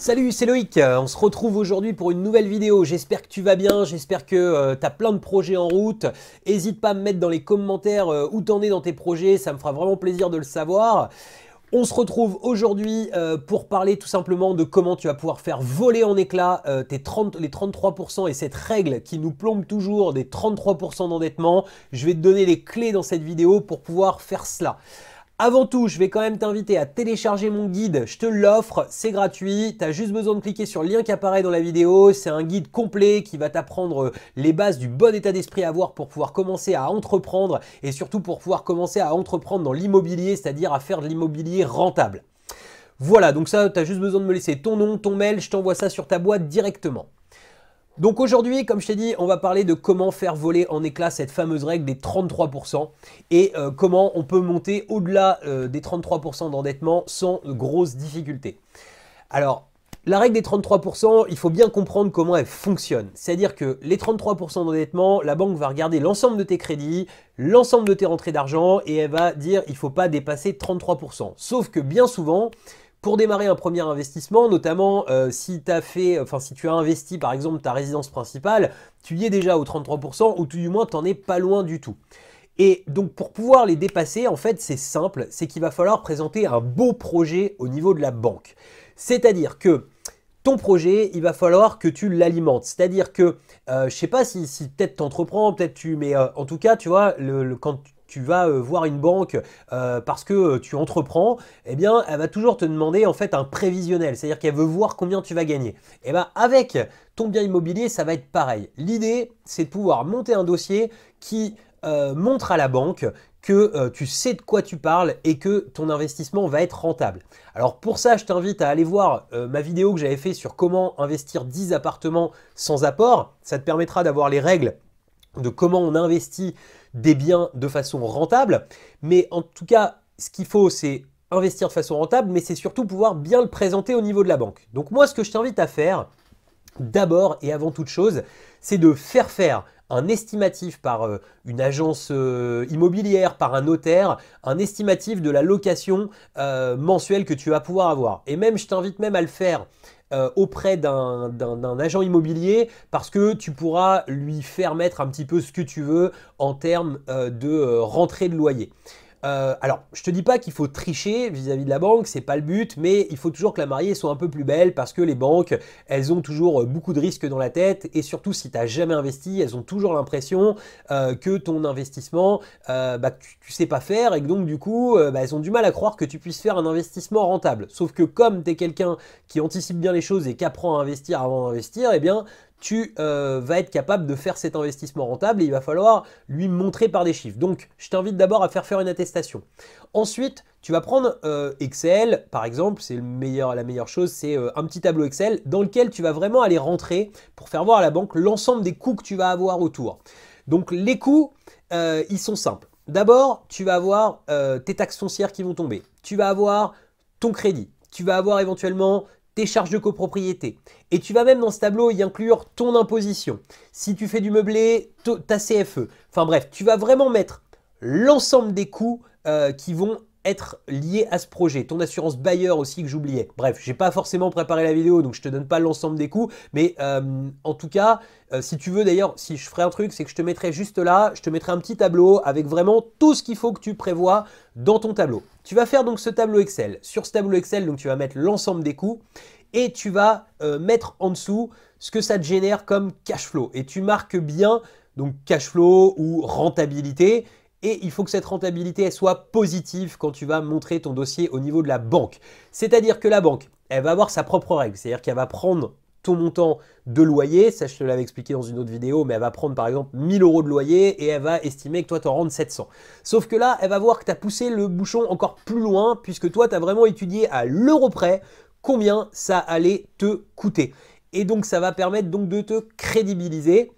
Salut, c'est Loïc. Euh, on se retrouve aujourd'hui pour une nouvelle vidéo. J'espère que tu vas bien, j'espère que euh, tu as plein de projets en route. N'hésite pas à me mettre dans les commentaires euh, où t'en es dans tes projets, ça me fera vraiment plaisir de le savoir. On se retrouve aujourd'hui pour parler tout simplement de comment tu vas pouvoir faire voler en éclats tes 30, les 33% et cette règle qui nous plombe toujours des 33% d'endettement. Je vais te donner les clés dans cette vidéo pour pouvoir faire cela. Avant tout, je vais quand même t'inviter à télécharger mon guide, je te l'offre, c'est gratuit, tu as juste besoin de cliquer sur le lien qui apparaît dans la vidéo, c'est un guide complet qui va t'apprendre euh, les bases du bon état d'esprit à avoir pour pouvoir commencer à entreprendre et surtout pour pouvoir commencer à entreprendre dans l'immobilier, c'est-à-dire à faire de l'immobilier rentable. Voilà, donc ça, tu as juste besoin de me laisser ton nom, ton mail, je t'envoie ça sur ta boîte directement. Donc aujourd'hui, comme je t'ai dit, on va parler de comment faire voler en éclats cette fameuse règle des 33% et euh, comment on peut monter au-delà euh, des 33% d'endettement sans grosses difficultés. Alors, la règle des 33%, il faut bien comprendre comment elle fonctionne. C'est-à-dire que les 33% d'endettement, la banque va regarder l'ensemble de tes crédits, l'ensemble de tes rentrées d'argent et elle va dire il ne faut pas dépasser 33%. Sauf que bien souvent, pour démarrer un premier investissement, notamment euh, si, as fait, enfin, si tu as investi par exemple ta résidence principale, tu y es déjà au 33% ou tout du moins tu t'en es pas loin du tout. Et donc pour pouvoir les dépasser, en fait c'est simple, c'est qu'il va falloir présenter un beau projet au niveau de la banque. C'est-à-dire que ton projet, il va falloir que tu l'alimentes. C'est-à-dire que, euh, je sais pas si, si peut-être tu entreprends, peut-être tu, mais euh, en tout cas, tu vois, le, le, quand tu vas euh, voir une banque euh, parce que euh, tu entreprends, eh bien, elle va toujours te demander en fait un prévisionnel, c'est-à-dire qu'elle veut voir combien tu vas gagner. Et eh bien, avec ton bien immobilier, ça va être pareil. L'idée, c'est de pouvoir monter un dossier qui montre à la banque que tu sais de quoi tu parles et que ton investissement va être rentable. Alors pour ça, je t'invite à aller voir ma vidéo que j'avais fait sur comment investir 10 appartements sans apport. Ça te permettra d'avoir les règles de comment on investit des biens de façon rentable. Mais en tout cas, ce qu'il faut, c'est investir de façon rentable, mais c'est surtout pouvoir bien le présenter au niveau de la banque. Donc moi, ce que je t'invite à faire, d'abord et avant toute chose, c'est de faire faire un estimatif par euh, une agence euh, immobilière, par un notaire, un estimatif de la location euh, mensuelle que tu vas pouvoir avoir. Et même, je t'invite même à le faire euh, auprès d'un agent immobilier parce que tu pourras lui faire mettre un petit peu ce que tu veux en termes euh, de euh, rentrée de loyer. Euh, alors, je te dis pas qu'il faut tricher vis-à-vis de la banque, c'est pas le but, mais il faut toujours que la mariée soit un peu plus belle parce que les banques, elles ont toujours euh, beaucoup de risques dans la tête et surtout si tu n'as jamais investi, elles ont toujours l'impression euh, que ton investissement, bah, tu, sais pas faire et que donc du coup, bah, elles ont du mal à croire que tu puisses faire un investissement rentable. Sauf que comme tu es quelqu'un qui anticipe bien les choses et qui apprend à investir avant d'investir, eh bien, tu euh, vas être capable de faire cet investissement rentable et il va falloir lui montrer par des chiffres. Donc, je t'invite d'abord à faire faire une attestation. Ensuite, tu vas prendre euh, Excel, par exemple, c'est meilleur, la meilleure chose, c'est euh, un petit tableau Excel dans lequel tu vas vraiment aller rentrer pour faire voir à la banque l'ensemble des coûts que tu vas avoir autour. Donc, les coûts, ils sont simples. D'abord, tu vas avoir tes taxes foncières qui vont tomber. Tu vas avoir ton crédit. Tu vas avoir éventuellement charges de copropriété. Et tu vas même dans ce tableau y inclure ton imposition. Si tu fais du meublé, ta CFE. Enfin bref, tu vas vraiment mettre l'ensemble des coûts euh, qui vont lié à ce projet. Ton assurance bailleur aussi que j'oubliais. Bref, j'ai pas forcément préparé la vidéo, donc je te donne pas l'ensemble des coûts. Mais euh, en tout cas, euh, si tu veux d'ailleurs, si je ferais un truc, c'est que je te mettrais juste là, je te mettrai un petit tableau avec vraiment tout ce qu'il faut que tu prévois dans ton tableau. Tu vas faire donc ce tableau Excel. Sur ce tableau Excel, donc tu vas mettre l'ensemble des coûts et tu vas euh, mettre en dessous ce que ça te génère comme cash flow. Et tu marques bien donc cash flow ou rentabilité et il faut que cette rentabilité soit positive quand tu vas montrer ton dossier au niveau de la banque. C'est-à-dire que la banque, elle va avoir sa propre règle, c'est-à-dire qu'elle va prendre ton montant de loyer, ça je te l'avais expliqué dans une autre vidéo, mais elle va prendre par exemple 1000 euros de loyer et elle va estimer que toi tu en rends 700. Sauf que là, elle va voir que tu as poussé le bouchon encore plus loin puisque toi tu as vraiment étudié à l'euro près combien ça allait te coûter. Et donc ça va permettre donc de te crédibiliser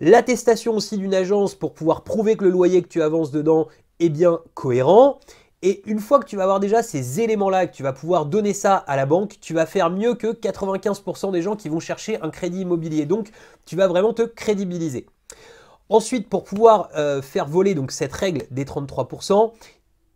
l'attestation aussi d'une agence pour pouvoir prouver que le loyer que tu avances dedans est bien cohérent. Et une fois que tu vas avoir déjà ces éléments-là, que tu vas pouvoir donner ça à la banque, tu vas faire mieux que 95% des gens qui vont chercher un crédit immobilier. Donc, tu vas vraiment te crédibiliser. Ensuite, pour pouvoir euh, faire voler donc, cette règle des 33%,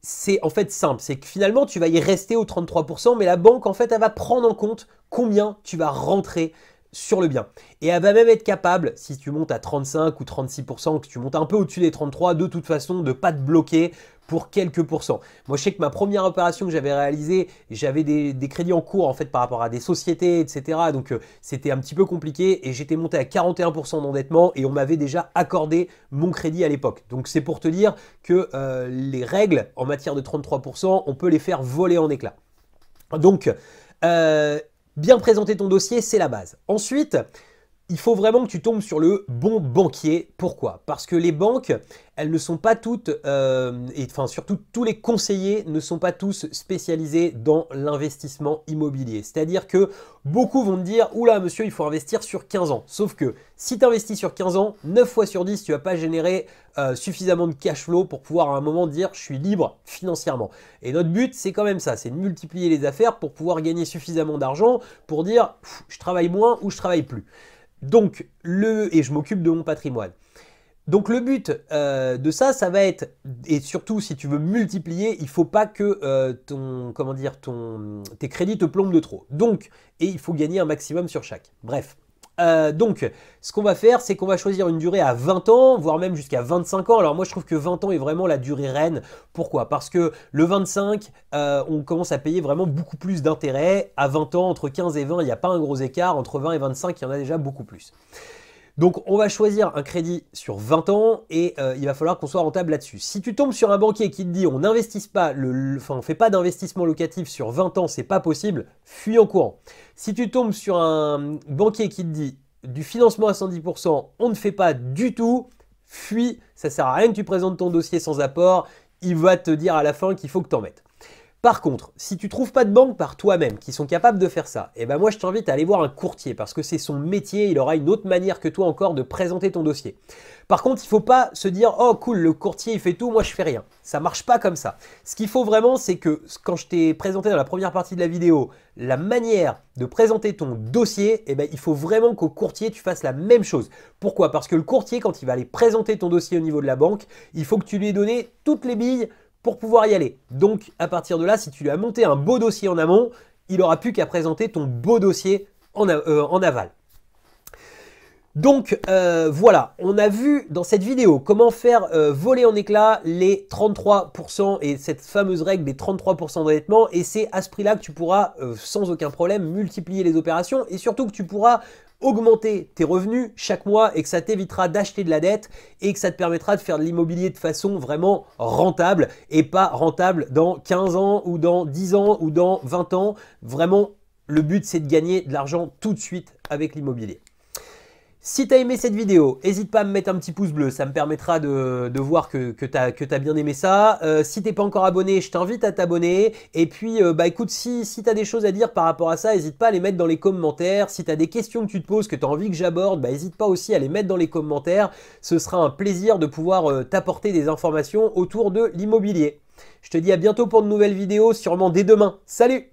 c'est en fait simple. C'est que finalement, tu vas y rester aux 33%, mais la banque, en fait, elle va prendre en compte combien tu vas rentrer sur le bien. Et elle va même être capable, si tu montes à 35 ou 36%, que tu montes un peu au-dessus des 33, de toute façon, de pas te bloquer pour quelques pourcents. Moi, je sais que ma première opération que j'avais réalisée, j'avais des, crédits en cours en fait par rapport à des sociétés, etc. Donc, euh, c'était un petit peu compliqué et j'étais monté à 41% d'endettement et on m'avait déjà accordé mon crédit à l'époque. Donc, c'est pour te dire que euh, les règles en matière de 33%, on peut les faire voler en éclats. Donc, euh, Bien présenter ton dossier, c'est la base. Ensuite, il faut vraiment que tu tombes sur le bon banquier. Pourquoi Parce que les banques, elles ne sont pas toutes, euh, et enfin surtout tous les conseillers ne sont pas tous spécialisés dans l'investissement immobilier. C'est-à-dire que beaucoup vont te dire, oula monsieur, il faut investir sur 15 ans. Sauf que si tu investis sur 15 ans, 9 fois sur 10, tu vas pas générer euh, suffisamment de cash flow pour pouvoir à un moment dire, je suis libre financièrement. Et notre but, c'est quand même ça, c'est de multiplier les affaires pour pouvoir gagner suffisamment d'argent pour dire, je travaille moins ou je travaille plus. Donc, le, et je m'occupe de mon patrimoine. Donc le but euh, de ça, ça va être, et surtout si tu veux multiplier, il ne faut pas que euh, ton, comment dire, ton, tes crédits te plombent de trop. Donc, et il faut gagner un maximum sur chaque. Bref, euh, donc, ce qu'on va faire, c'est qu'on va choisir une durée à 20 ans, voire même jusqu'à 25 ans. Alors moi, je trouve que 20 ans est vraiment la durée reine. Pourquoi Parce que le 25, euh, on commence à payer vraiment beaucoup plus d'intérêts. À 20 ans, entre 15 et 20, il n'y a pas un gros écart. Entre 20 et 25, il y en a déjà beaucoup plus. Donc on va choisir un crédit sur 20 ans et euh, il va falloir qu'on soit rentable là-dessus. Si tu tombes sur un banquier qui te dit on n'investisse pas, enfin on fait pas d'investissement locatif sur 20 ans, c'est pas possible, fuis en courant. Si tu tombes sur un banquier qui te dit du financement à 110%, on ne fait pas du tout, fuis, ça sert à rien que tu présentes ton dossier sans apport, il va te dire à la fin qu'il faut que tu en mettes. Par contre, si tu trouves pas de banque par toi-même qui sont capables de faire ça, eh ben moi je t'invite à aller voir un courtier parce que c'est son métier, il aura une autre manière que toi encore de présenter ton dossier. Par contre, il faut pas se dire "Oh cool, le courtier il fait tout, moi je fais rien." Ça marche pas comme ça. Ce qu'il faut vraiment c'est que quand je t'ai présenté dans la première partie de la vidéo, la manière de présenter ton dossier, eh ben, il faut vraiment qu'au courtier tu fasses la même chose. Pourquoi Parce que le courtier quand il va aller présenter ton dossier au niveau de la banque, il faut que tu lui aies donné toutes les billes pour pouvoir y aller. Donc à partir de là, si tu lui as monté un beau dossier en amont, il aura plus qu'à présenter ton beau dossier en, euh, aval. Donc euh, voilà, on a vu dans cette vidéo comment faire euh, voler en éclats les 33% et cette fameuse règle des 33% d'endettement et c'est à ce prix-là que tu pourras sans aucun problème multiplier les opérations et surtout que tu pourras augmenter tes revenus chaque mois et que ça t'évitera d'acheter de la dette et que ça te permettra de faire de l'immobilier de façon vraiment rentable et pas rentable dans 15 ans ou dans 10 ans ou dans 20 ans. Vraiment, le but c'est de gagner de l'argent tout de suite avec l'immobilier. Si t'as aimé cette vidéo, n'hésite pas à me mettre un petit pouce bleu, ça me permettra de, voir que, que t'as as bien aimé ça. Euh, si t'es pas encore abonné, je t'invite à t'abonner. Et puis, euh, bah écoute, si, t'as des choses à dire par rapport à ça, n'hésite pas à les mettre dans les commentaires. Si t'as des questions que tu te poses, que as envie que j'aborde, bah n'hésite pas aussi à les mettre dans les commentaires. Ce sera un plaisir de pouvoir euh, t'apporter des informations autour de l'immobilier. Je te dis à bientôt pour de nouvelles vidéos, sûrement dès demain. Salut